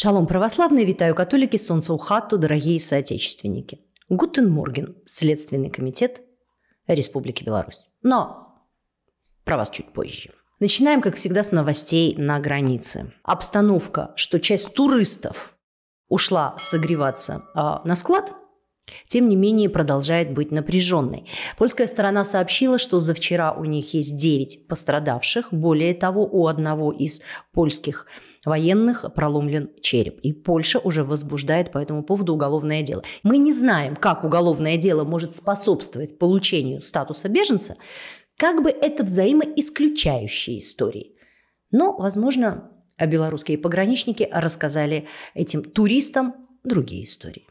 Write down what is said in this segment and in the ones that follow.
Шалом, православные, витаю католики, солнце у хату, дорогие соотечественники. Гутен Морген, Следственный комитет Республики Беларусь. Но про вас чуть позже. Начинаем, как всегда, с новостей на границе. Обстановка, что часть туристов ушла согреваться а, на склад, тем не менее продолжает быть напряженной. Польская сторона сообщила, что за вчера у них есть 9 пострадавших. Более того, у одного из польских военных проломлен череп. И Польша уже возбуждает по этому поводу уголовное дело. Мы не знаем, как уголовное дело может способствовать получению статуса беженца, как бы это взаимоисключающие истории. Но, возможно, белорусские пограничники рассказали этим туристам другие истории.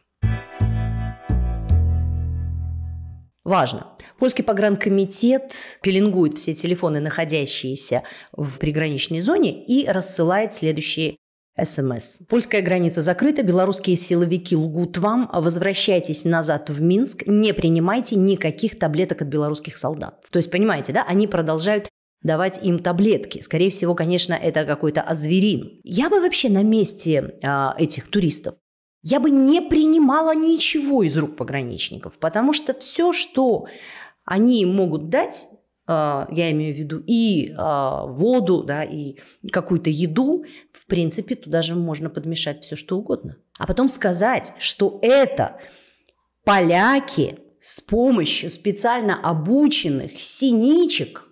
важно. Польский погранкомитет пеленгует все телефоны, находящиеся в приграничной зоне, и рассылает следующие СМС. Эм Польская граница закрыта, белорусские силовики лгут вам, возвращайтесь назад в Минск, не принимайте никаких таблеток от белорусских солдат. То есть, понимаете, да, они продолжают давать им таблетки. Скорее всего, конечно, это какой-то азверин. Я бы вообще на месте э, этих туристов я бы не принимала ничего из рук пограничников, потому что все, что они могут дать, а, я имею в виду и а, воду, да, и какую-то еду, в принципе, туда же можно подмешать все, что угодно. А потом сказать, что это поляки с помощью специально обученных синичек,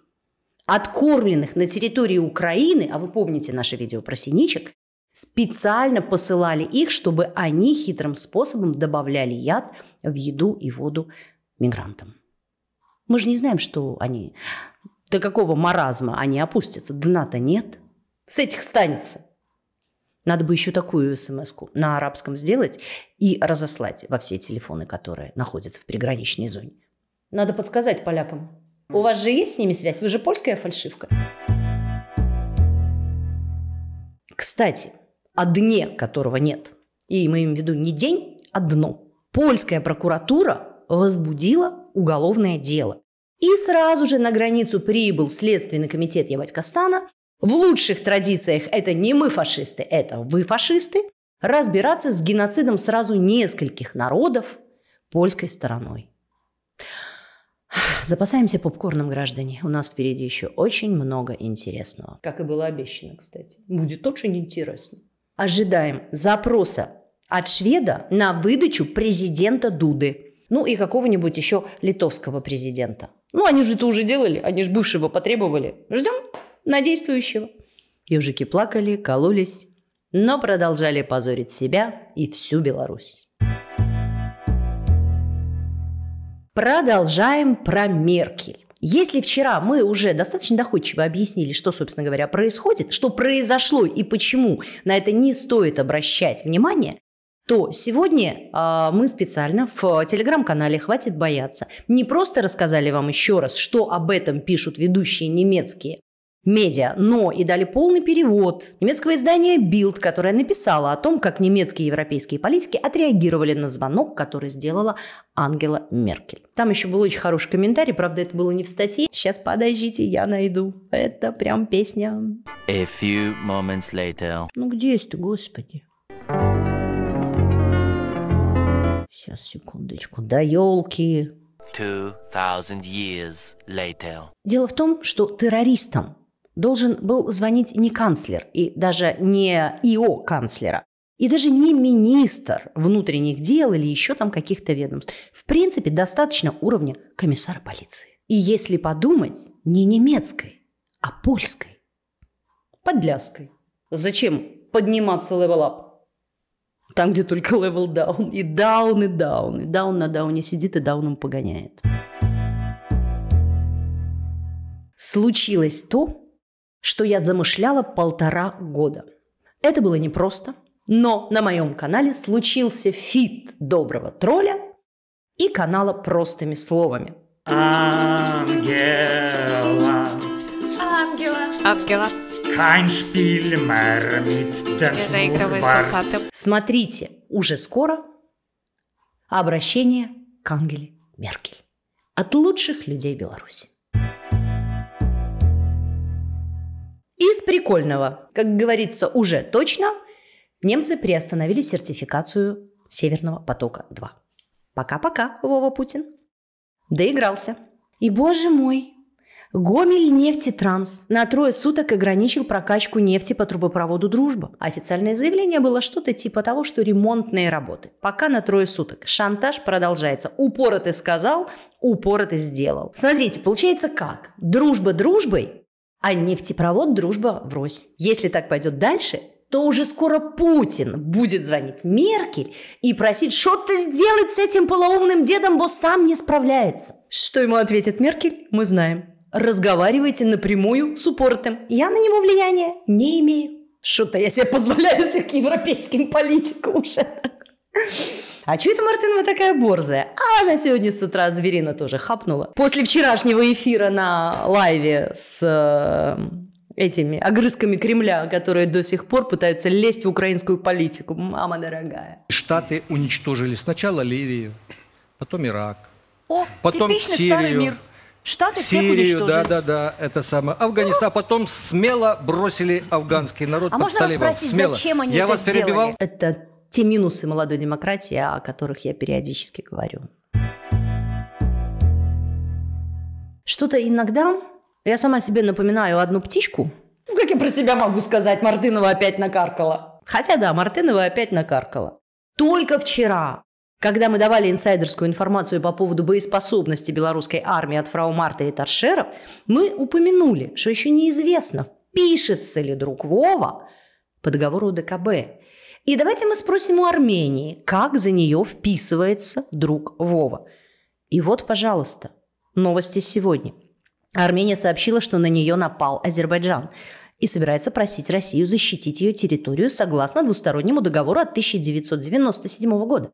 откормленных на территории Украины, а вы помните наше видео про синичек, специально посылали их, чтобы они хитрым способом добавляли яд в еду и воду мигрантам. Мы же не знаем, что они... До какого маразма они опустятся? Дна-то нет. С этих станется. Надо бы еще такую смс на арабском сделать и разослать во все телефоны, которые находятся в приграничной зоне. Надо подсказать полякам. У вас же есть с ними связь? Вы же польская фальшивка. Кстати, о дне которого нет. И мы имеем в виду не день, а дно. Польская прокуратура возбудила уголовное дело. И сразу же на границу прибыл Следственный комитет Явать-Кастана. В лучших традициях это не мы фашисты, это вы фашисты. Разбираться с геноцидом сразу нескольких народов польской стороной. Запасаемся попкорном, граждане. У нас впереди еще очень много интересного. Как и было обещано, кстати. Будет очень интересно ожидаем запроса от шведа на выдачу президента Дуды. Ну и какого-нибудь еще литовского президента. Ну, они же это уже делали, они же бывшего потребовали. Ждем на действующего. Ежики плакали, кололись, но продолжали позорить себя и всю Беларусь. Продолжаем про Меркель. Если вчера мы уже достаточно доходчиво объяснили, что, собственно говоря, происходит, что произошло и почему на это не стоит обращать внимание, то сегодня э, мы специально в телеграм-канале «Хватит бояться» не просто рассказали вам еще раз, что об этом пишут ведущие немецкие медиа, но и дали полный перевод немецкого издания Bild, которое написало о том, как немецкие и европейские политики отреагировали на звонок, который сделала Ангела Меркель. Там еще был очень хороший комментарий, правда, это было не в статье. Сейчас подождите, я найду. Это прям песня. A few moments later. Ну где есть ты, господи? Сейчас, секундочку. Да елки. 2000 years later. Дело в том, что террористам должен был звонить не канцлер и даже не ИО канцлера, и даже не министр внутренних дел или еще там каких-то ведомств. В принципе, достаточно уровня комиссара полиции. И если подумать, не немецкой, а польской. Подляской. Зачем подниматься левел-ап? Там, где только левел-даун. И даун, и даун. И даун на дауне сидит, и дауном погоняет. Случилось то, что я замышляла полтора года. Это было непросто, но на моем канале случился фит доброго тролля и канала простыми словами. Ангела. Ангела. Ангела. Смотрите, уже скоро обращение к Ангеле Меркель от лучших людей Беларуси. Из прикольного, как говорится уже точно, немцы приостановили сертификацию Северного потока-2. Пока-пока, Вова Путин. Доигрался. И, боже мой, Гомель нефтетранс на трое суток ограничил прокачку нефти по трубопроводу «Дружба». Официальное заявление было что-то типа того, что ремонтные работы. Пока на трое суток. Шантаж продолжается. Упоротый сказал, упоротый сделал. Смотрите, получается как? Дружба дружбой, а нефтепровод «Дружба» в врозь. Если так пойдет дальше, то уже скоро Путин будет звонить Меркель и просить что-то сделать с этим полоумным дедом, бо сам не справляется. Что ему ответит Меркель, мы знаем. Разговаривайте напрямую с упоротым. Я на него влияния не имею. Что-то я себе позволяю всех европейским политикам уже. А чё это Мартынова такая борзая? А она сегодня с утра зверина тоже хапнула. После вчерашнего эфира на лайве с э, этими огрызками Кремля, которые до сих пор пытаются лезть в украинскую политику. Мама дорогая. Штаты уничтожили сначала Ливию, потом Ирак, О, потом типичный Сирию. Старый мир. Штаты Сирию, всех да, да, да, это самое. Афганистан. А потом смело бросили афганский народ а под можно вас спросить, смело. зачем они Я это вас сделали? перебивал? Это те минусы молодой демократии, о которых я периодически говорю. Что-то иногда я сама себе напоминаю одну птичку. Ну, как я про себя могу сказать, Мартынова опять накаркала. Хотя да, Мартынова опять накаркала. Только вчера, когда мы давали инсайдерскую информацию по поводу боеспособности белорусской армии от фрау Марта и Торшеров, мы упомянули, что еще неизвестно, впишется ли друг Вова по договору ДКБ и давайте мы спросим у Армении, как за нее вписывается друг Вова. И вот, пожалуйста, новости сегодня. Армения сообщила, что на нее напал Азербайджан и собирается просить Россию защитить ее территорию согласно двустороннему договору от 1997 года.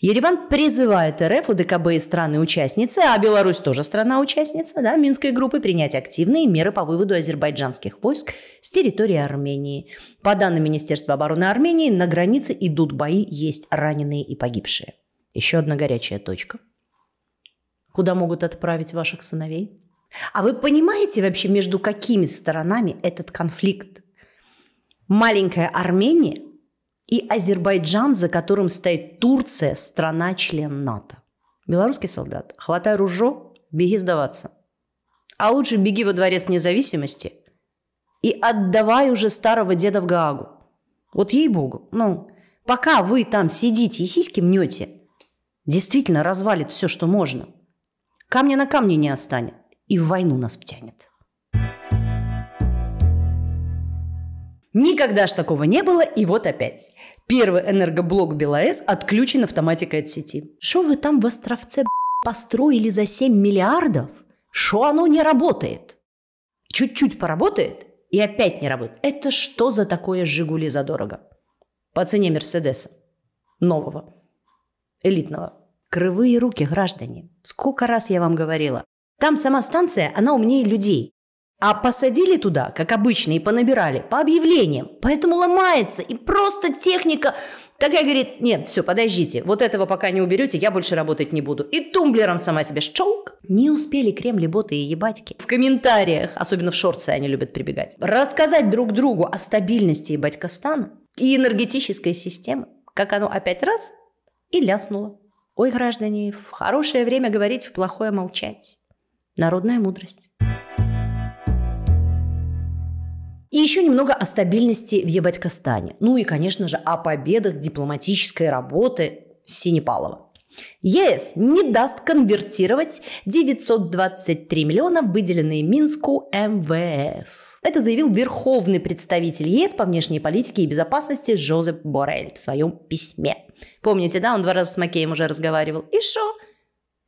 Ереван призывает РФ, УДКБ и страны-участницы, а Беларусь тоже страна-участница, да, Минской группы принять активные меры по выводу азербайджанских войск с территории Армении. По данным Министерства обороны Армении, на границе идут бои, есть раненые и погибшие. Еще одна горячая точка. Куда могут отправить ваших сыновей? А вы понимаете вообще, между какими сторонами этот конфликт? Маленькая Армения – и Азербайджан, за которым стоит Турция, страна-член НАТО. Белорусский солдат, хватай ружо, беги сдаваться. А лучше беги во дворец независимости и отдавай уже старого деда в Гаагу. Вот ей-богу, ну, пока вы там сидите и сиськи мнете, действительно развалит все, что можно. Камня на камне не останет и в войну нас втянет. Никогда ж такого не было, и вот опять. Первый энергоблок БелАЭС отключен автоматикой от сети. Что вы там в Островце построили за 7 миллиардов? Что оно не работает? Чуть-чуть поработает, и опять не работает. Это что за такое «Жигули» задорого? По цене «Мерседеса» нового, элитного. Крывые руки, граждане. Сколько раз я вам говорила. Там сама станция, она умнее людей. А посадили туда, как обычно, и понабирали по объявлениям. Поэтому ломается. И просто техника такая говорит, нет, все, подождите, вот этого пока не уберете, я больше работать не буду. И тумблером сама себе щелк. Не успели кремли, боты и ебатики в комментариях, особенно в шорты они любят прибегать, рассказать друг другу о стабильности ебать и энергетической системы, как оно опять раз и ляснуло. Ой, граждане, в хорошее время говорить, в плохое молчать. Народная мудрость. И еще немного о стабильности в Ебатькастане. Ну и, конечно же, о победах дипломатической работы Синепалова. ЕС не даст конвертировать 923 миллиона, выделенные Минску МВФ. Это заявил верховный представитель ЕС по внешней политике и безопасности Жозеп Борель в своем письме. Помните, да, он два раза с Макеем уже разговаривал. И шо?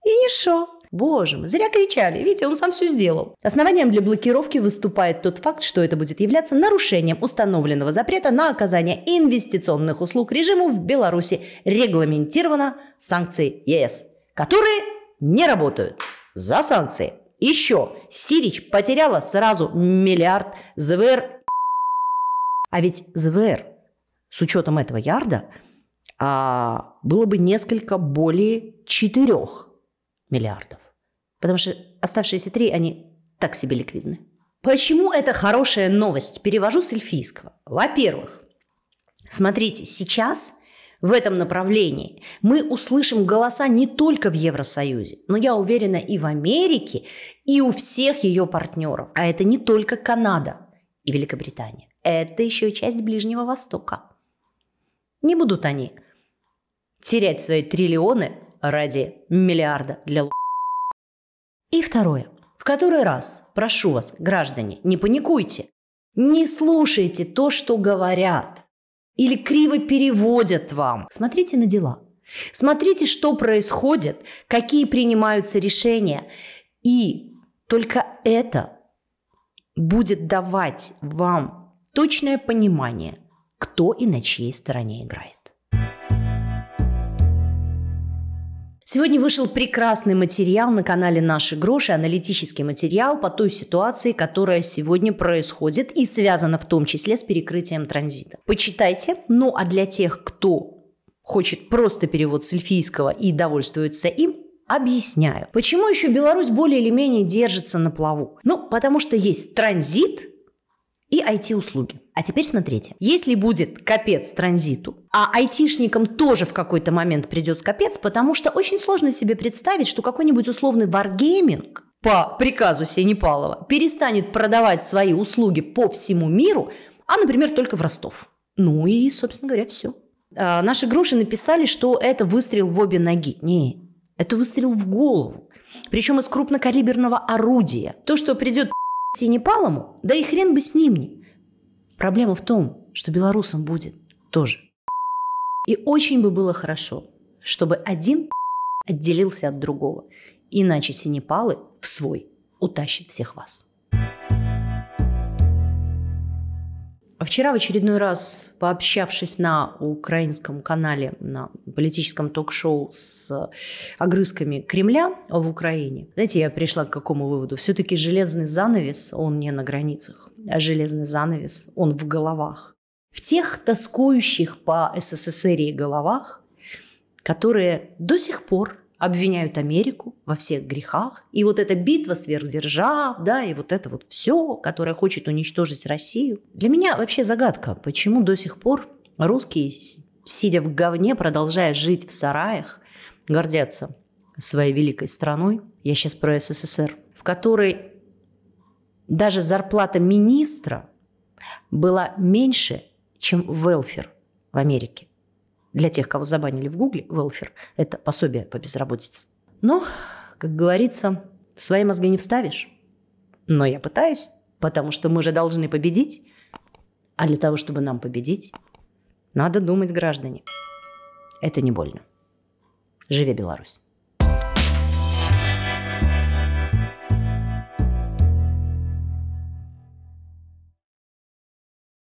И не шо. Боже мой, зря кричали. Видите, он сам все сделал. Основанием для блокировки выступает тот факт, что это будет являться нарушением установленного запрета на оказание инвестиционных услуг режиму в Беларуси регламентировано санкции ЕС, которые не работают за санкции. Еще Сирич потеряла сразу миллиард ЗВР. А ведь ЗВР с учетом этого ярда а, было бы несколько более 4 миллиардов. Потому что оставшиеся три, они так себе ликвидны. Почему это хорошая новость? Перевожу с эльфийского. Во-первых, смотрите, сейчас в этом направлении мы услышим голоса не только в Евросоюзе, но я уверена и в Америке, и у всех ее партнеров. А это не только Канада и Великобритания. Это еще и часть Ближнего Востока. Не будут они терять свои триллионы ради миллиарда для и второе. В который раз, прошу вас, граждане, не паникуйте. Не слушайте то, что говорят. Или криво переводят вам. Смотрите на дела. Смотрите, что происходит, какие принимаются решения. И только это будет давать вам точное понимание, кто и на чьей стороне играет. Сегодня вышел прекрасный материал на канале «Наши гроши», аналитический материал по той ситуации, которая сегодня происходит и связана в том числе с перекрытием транзита. Почитайте. Ну а для тех, кто хочет просто перевод с эльфийского и довольствуется им, объясняю. Почему еще Беларусь более или менее держится на плаву? Ну, потому что есть транзит – и IT-услуги. А теперь смотрите, если будет капец транзиту, а айтишникам тоже в какой-то момент придет капец, потому что очень сложно себе представить, что какой-нибудь условный варгейминг по приказу Сенепалова перестанет продавать свои услуги по всему миру, а, например, только в Ростов. Ну и, собственно говоря, все. А, наши груши написали, что это выстрел в обе ноги. Не, это выстрел в голову. Причем из крупнокалиберного орудия. То, что придет Синепалому, да и хрен бы с ним не. Проблема в том, что белорусам будет тоже. И очень бы было хорошо, чтобы один отделился от другого. Иначе синепалы в свой утащит всех вас. А вчера в очередной раз, пообщавшись на украинском канале, на политическом ток-шоу с огрызками Кремля в Украине, знаете, я пришла к какому выводу? Все-таки железный занавес, он не на границах, а железный занавес, он в головах. В тех тоскующих по СССР и головах, которые до сих пор обвиняют Америку во всех грехах. И вот эта битва сверхдержав, да, и вот это вот все, которое хочет уничтожить Россию. Для меня вообще загадка, почему до сих пор русские, сидя в говне, продолжая жить в сараях, гордятся своей великой страной. Я сейчас про СССР, в которой даже зарплата министра была меньше, чем велфер в Америке. Для тех, кого забанили в Гугле, велфер – это пособие по безработице. Но, как говорится, свои мозги не вставишь. Но я пытаюсь, потому что мы же должны победить. А для того, чтобы нам победить, надо думать, граждане. Это не больно. Живе Беларусь!